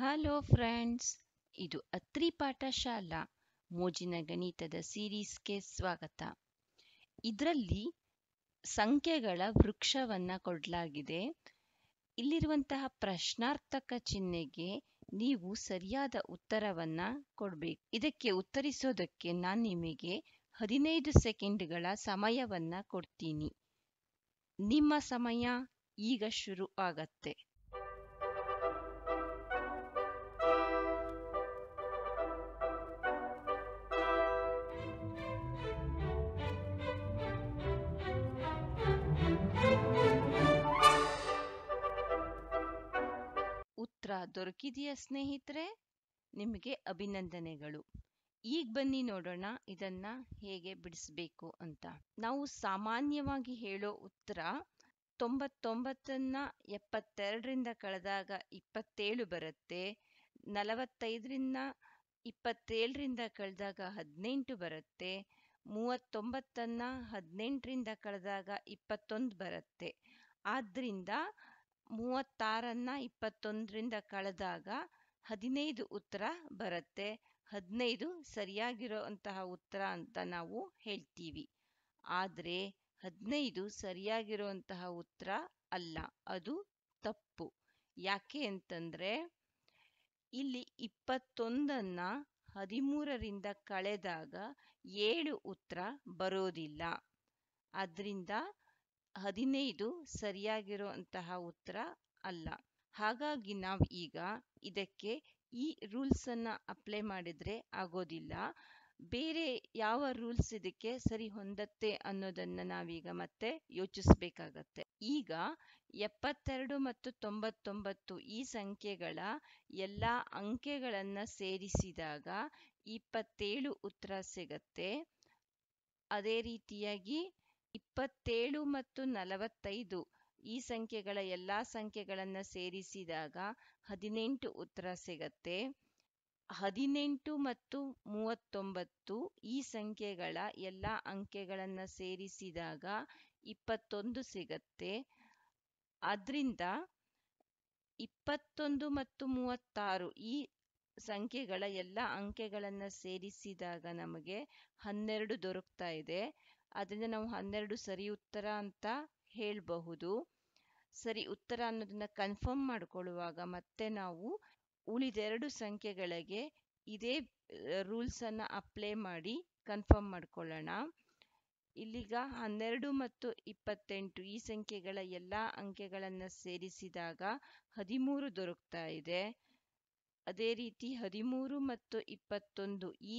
hello friends ಇದು ಅತ್ರಿ ಶಾಲಾ ಮೋಜಿನ ಗಣಿತದ ಸೀರೀಸ್‌ಗೆ ಸ್ವಾಗತ ಇದರಲ್ಲಿ ಸಂಖ್ಯೆಗಳ ವೃಕ್ಷವನ್ನು ಕೊಡ್ಲಾಗಿದೆ ಇಲ್ಲಿರುವಂತಹ ಪ್ರಶ್ನಾರ್ಥಕ ಚಿಹ್ನೆಗೆ ನೀವು ಸರಿಯಾದ ಉತ್ತರವನ್ನ ಕೊಡ್ಬೇಕು ಇದಕ್ಕೆ ಉತ್ತರಿಸೋದಕ್ಕೆ ನಾನು ನಿಮಗೆ ಹದಿನೈದು ಸೆಕೆಂಡ್‌ಗಳ ಸಮಯವನ್ನು ಕೊಡ್ತೀನಿ ನಿಮ್ಮ ಸಮಯ ಈಗ ಶುರು ಆಗತ್ತೆ ದೊರಕಿದೆಯಾ ಸ್ನೇಹಿತರೆ ನಿಮಗೆ ಅಭಿನಂದನೆಗಳು ಈಗ ಬನ್ನಿ ನೋಡೋಣ ಇದನ್ನ ಹೇಗೆ ಬಿಡಿಸ್ಬೇಕು ಅಂತ ನಾವು ಸಾಮಾನ್ಯವಾಗಿ ಹೇಳೋ ಉತ್ತರ ತೊಂಬತ್ತೊಂಬತ್ತನ್ನ ಎಪ್ಪತ್ತೆರಡರಿಂದ ಕಳೆದಾಗ ಇಪ್ಪತ್ತೇಳು ಬರುತ್ತೆ ನಲವತ್ತೈದರಿಂದ ಇಪ್ಪತ್ತೇಳರಿಂದ ಕಳೆದಾಗ ಹದಿನೆಂಟು ಬರುತ್ತೆ ಮೂವತ್ತೊಂಬತ್ತನ್ನ ಹದಿನೆಂಟರಿಂದ ಕಳೆದಾಗ ಇಪ್ಪತ್ತೊಂದು ಬರುತ್ತೆ ಆದ್ರಿಂದ ಮೂವತ್ತಾರನ್ನ ಇಪ್ಪತ್ತೊಂದ್ರಿಂದ ಕಳೆದಾಗ ಹದಿನೈದು ಉತ್ತರ ಬರುತ್ತೆ ಹದಿನೈದು ಸರಿಯಾಗಿರೋ ಉತ್ತರ ಅಂತ ನಾವು ಹೇಳ್ತೀವಿ ಆದ್ರೆ ಹದಿನೈದು ಸರಿಯಾಗಿರೋ ಉತ್ತರ ಅಲ್ಲ ಅದು ತಪ್ಪು ಯಾಕೆ ಅಂತಂದ್ರೆ ಇಲ್ಲಿ ಇಪ್ಪತ್ತೊಂದನ್ನ ಹದಿಮೂರರಿಂದ ಕಳೆದಾಗ ಏಳು ಉತ್ತರ ಬರೋದಿಲ್ಲ ಅದರಿಂದ ಹದಿನೈದು ಸರಿಯಾಗಿರುವಂತಹ ಉತ್ತರ ಅಲ್ಲ ಹಾಗಾಗಿ ನಾವ್ ಈಗ ಇದಕ್ಕೆ ಈ ರೂಲ್ಸನ್ನ ಅಪ್ಲೈ ಮಾಡಿದ್ರೆ ಆಗೋದಿಲ್ಲ ಬೇರೆ ಯಾವ ರೂಲ್ಸ್ ಇದಕ್ಕೆ ಸರಿ ಹೊಂದತ್ತೆ ಅನ್ನೋದನ್ನ ನಾವೀಗ ಮತ್ತೆ ಯೋಚಿಸ್ಬೇಕಾಗತ್ತೆ ಈಗ ಎಪ್ಪತ್ತೆರಡು ಮತ್ತು ತೊಂಬತ್ತೊಂಬತ್ತು ಈ ಸಂಖ್ಯೆಗಳ ಎಲ್ಲ ಅಂಕೆಗಳನ್ನ ಸೇರಿಸಿದಾಗ ಇಪ್ಪತ್ತೇಳು ಉತ್ತರ ಸಿಗತ್ತೆ ಅದೇ ರೀತಿಯಾಗಿ ಇಪ್ಪತ್ತೇಳು ಮತ್ತು ನಲವತ್ತೈದು ಈ ಸಂಖ್ಯೆಗಳ ಎಲ್ಲಾ ಸಂಖ್ಯೆಗಳನ್ನ ಸೇರಿಸಿದಾಗ ಹದಿನೆಂಟು ಉತ್ತರ ಸಿಗತ್ತೆ ಹದಿನೆಂಟು ಮತ್ತು ಮೂವತ್ತೊಂಬತ್ತು ಈ ಸಂಖ್ಯೆಗಳ ಎಲ್ಲಾ ಅಂಕೆಗಳನ್ನ ಸೇರಿಸಿದಾಗ ಇಪ್ಪತ್ತೊಂದು ಸಿಗತ್ತೆ ಅದ್ರಿಂದ ಇಪ್ಪತ್ತೊಂದು ಮತ್ತು ಮೂವತ್ತಾರು ಈ ಸಂಖ್ಯೆಗಳ ಎಲ್ಲಾ ಅಂಕೆಗಳನ್ನ ಸೇರಿಸಿದಾಗ ನಮಗೆ ಹನ್ನೆರಡು ದೊರಕ್ತಾ ಇದೆ ಅದರಿಂದ ನಾವು ಹನ್ನೆರಡು ಸರಿ ಉತ್ತರ ಅಂತ ಹೇಳಬಹುದು ಸರಿ ಉತ್ತರ ಅನ್ನೋದನ್ನ ಕನ್ಫರ್ಮ್ ಮಾಡಿಕೊಳ್ಳುವಾಗ ಮತ್ತೆ ನಾವು ಉಳಿದೆರಡು ಸಂಖ್ಯೆಗಳಿಗೆ ಇದೇ ರೂಲ್ಸ್ ಅಪ್ಲೈ ಮಾಡಿ ಕನ್ಫರ್ಮ್ ಮಾಡ್ಕೊಳ್ಳೋಣ ಇಲ್ಲಿಗ ಹನ್ನೆರಡು ಮತ್ತು ಇಪ್ಪತ್ತೆಂಟು ಈ ಸಂಖ್ಯೆಗಳ ಎಲ್ಲ ಅಂಕೆಗಳನ್ನು ಸೇರಿಸಿದಾಗ ಹದಿಮೂರು ದೊರಕ್ತಾ ಇದೆ ಅದೇ ರೀತಿ ಹದಿಮೂರು ಮತ್ತು ಇಪ್ಪತ್ತೊಂದು ಈ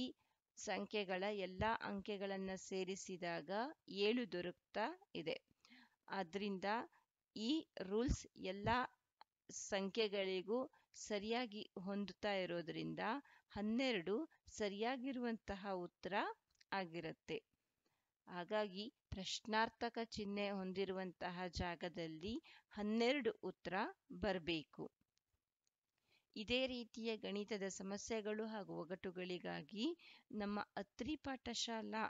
ಸಂಖ್ಯೆಗಳ ಎಲ್ಲಾ ಅಂಕೆಗಳನ್ನ ಸೇರಿಸಿದಾಗ ಏಳು ದೊರಕ್ತಾ ಇದೆ ಆದ್ರಿಂದ ಈ ರೂಲ್ಸ್ ಎಲ್ಲಾ ಸಂಖ್ಯೆಗಳಿಗೂ ಸರಿಯಾಗಿ ಹೊಂದುತ್ತಾ ಇರೋದ್ರಿಂದ ಹನ್ನೆರಡು ಸರಿಯಾಗಿರುವಂತಹ ಉತ್ತರ ಆಗಿರುತ್ತೆ ಹಾಗಾಗಿ ಪ್ರಶ್ನಾರ್ಥಕ ಚಿಹ್ನೆ ಹೊಂದಿರುವಂತಹ ಜಾಗದಲ್ಲಿ ಹನ್ನೆರಡು ಉತ್ತರ ಬರಬೇಕು ಇದೇ ರೀತಿಯ ಗಣಿತದ ಸಮಸ್ಯೆಗಳು ಹಾಗೂ ಒಗಟುಗಳಿಗಾಗಿ ನಮ್ಮ ಅತ್ರಿ ಪಾಠಶಾಲಾ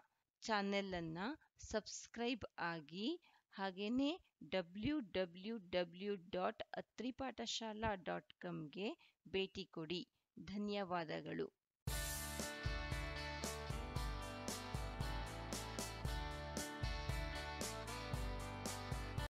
ಅನ್ನು ಸಬ್ಸ್‌ಕ್ರೈಬ್ ಆಗಿ ಹಾಗೇನೇ W W W dot Atri dot ಕಾಮ್‌ಗೆ ಭೇಟಿ ಕೊಡಿ ಧನ್ಯವಾದಗಳು